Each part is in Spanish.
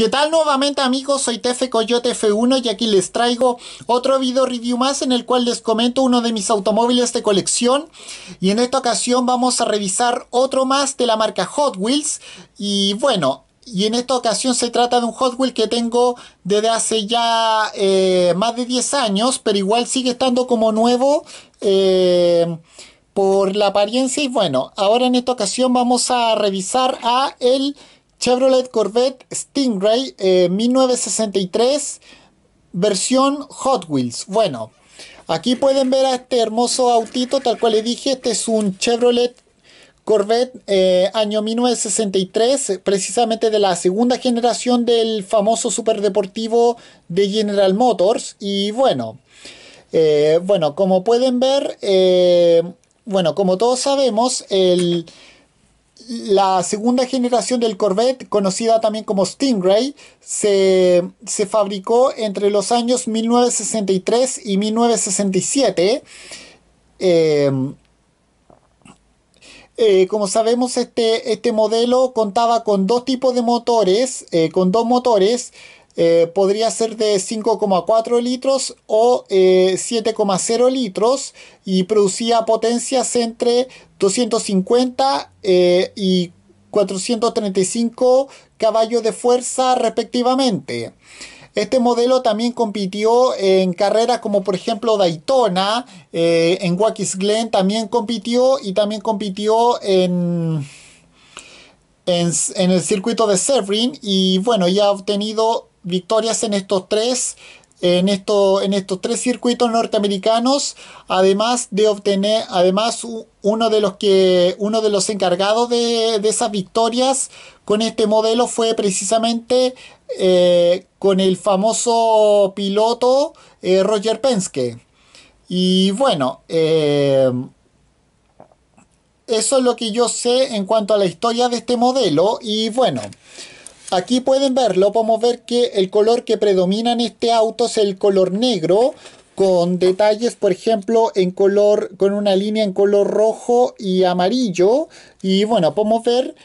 ¿Qué tal nuevamente amigos? Soy Tefe Coyote F1 y aquí les traigo otro video review más en el cual les comento uno de mis automóviles de colección y en esta ocasión vamos a revisar otro más de la marca Hot Wheels y bueno, y en esta ocasión se trata de un Hot Wheel que tengo desde hace ya eh, más de 10 años pero igual sigue estando como nuevo eh, por la apariencia y bueno, ahora en esta ocasión vamos a revisar a el Chevrolet Corvette Stingray 1963 eh, versión Hot Wheels. Bueno, aquí pueden ver a este hermoso autito, tal cual le dije, este es un Chevrolet Corvette eh, año 1963, precisamente de la segunda generación del famoso superdeportivo de General Motors. Y bueno, eh, bueno, como pueden ver, bueno, como todos sabemos, el la segunda generación del Corvette, conocida también como Stingray, se, se fabricó entre los años 1963 y 1967. Em, eh, como sabemos, este, este, modelo contaba con dos tipos de motores, eh, con dos motores, eh, podría ser de 5,4 litros o 7,0 eh, litros y producía potencias entre 250 eh, y 435 caballos de fuerza respectivamente. Este modelo también compitió en carreras como por ejemplo Daytona, en Watkins Glen también compitió y también compitió en, en, el circuito de Severin. y bueno, ya ha obtenido victorias en estos tres en, esto, en estos tres circuitos norteamericanos, además de obtener, además uno de los, que, uno de los encargados de, esas victorias con este modelo fue precisamente eh, con el famoso piloto eh, Roger Penske. Y bueno, eh, eso es lo que yo sé en cuanto a la historia de este modelo y bueno. Aquí pueden verlo, podemos ver que el color que predomina en este auto es el color negro, con detalles, por ejemplo, en color, con una línea en color rojo y amarillo. Y bueno, podemos ver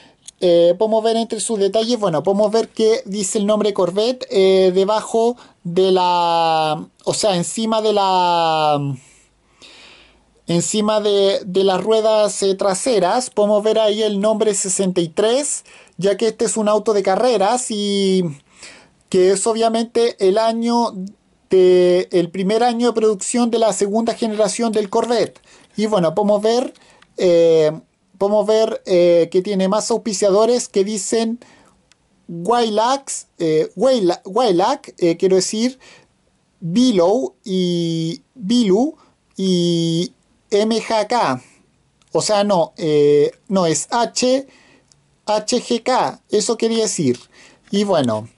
eh, podemos ver entre sus detalles, bueno, podemos ver que dice el nombre Corvette eh, debajo de la, o sea, encima de la... Encima de, las ruedas eh, traseras podemos ver ahí el nombre 63, ya que este es un auto de carreras y que es obviamente el año de, el primer año de producción de la segunda generación del Corvette. Y bueno, podemos ver, eh, podemos ver eh, que tiene más auspiciadores que dicen Wailax, quiero decir, Bilou. y Bilu y MJK. O sea, no, eh, no es H, HGK. Eso quería decir. Y bueno.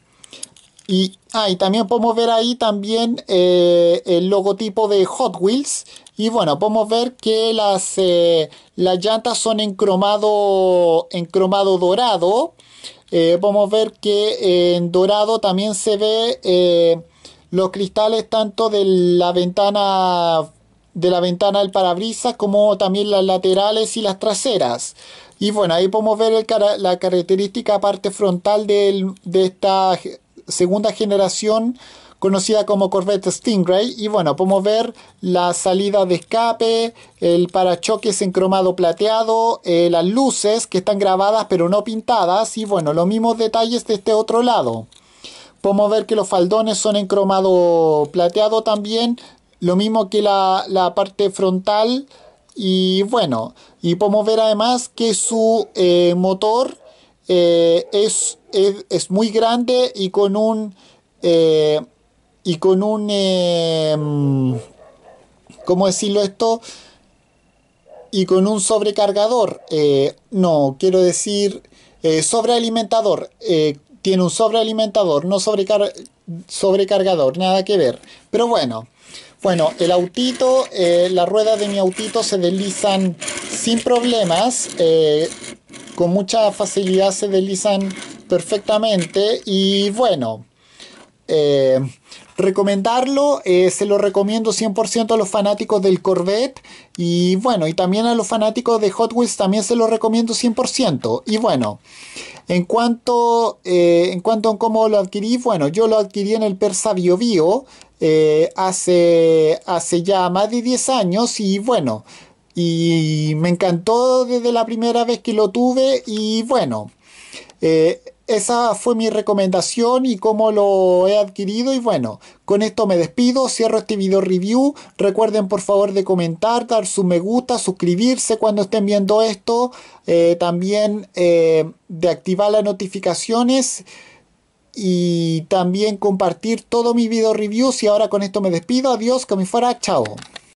Y, ah, también podemos ver ahí también eh, el logotipo de Hot Wheels. Y bueno, podemos ver que las, eh, las llantas son en cromado, en cromado dorado. podemos ver que en dorado también se ve los cristales tanto de la ventana de la ventana del parabrisas, como también las laterales y las traseras. Y bueno, ahí podemos ver la característica parte frontal de esta segunda generación conocida como Corvette Stingray. Y bueno, podemos ver la salida de escape, el parachoques en cromado plateado, eh, las luces que están grabadas pero no pintadas. Y bueno, los mismos detalles de este otro lado. Podemos ver que los faldones son en cromado plateado también, lo mismo que la, la parte frontal y bueno, y podemos ver además que su eh, motor eh, es, es, muy grande y con un... Eh, y con un... Em, ¿Cómo decirlo esto? y con un sobrecargador, no, quiero decir sobrealimentador, tiene un sobrealimentador, no sobrecarga sobrecargador, nada que ver. Pero bueno, bueno, el autito, eh, la las ruedas de mi autito se deslizan sin problemas, eh, con mucha facilidad se deslizan perfectamente y bueno, eh, recomendarlo. Eh, se lo recomiendo 100% a los fanáticos del Corvette. Y bueno, y también a los fanáticos de Hot Wheels también se lo recomiendo 100%. Y bueno, en cuanto, eh, en cuanto a cómo lo adquirí, bueno, yo lo adquirí en el Persa Bio eh, hace, hace ya más de 10 años. Y bueno, y me encantó desde la primera vez que lo tuve. Y bueno esa fue mi recomendación y cómo lo he adquirido. Y bueno, con esto me despido, cierro este video review. Recuerden por favor de comentar, dar su me gusta, suscribirse cuando estén viendo esto. Eh, también eh, de activar las notificaciones y también compartir todo mi video review. Y ahora con esto me despido. Adiós, que me fuera. Chao.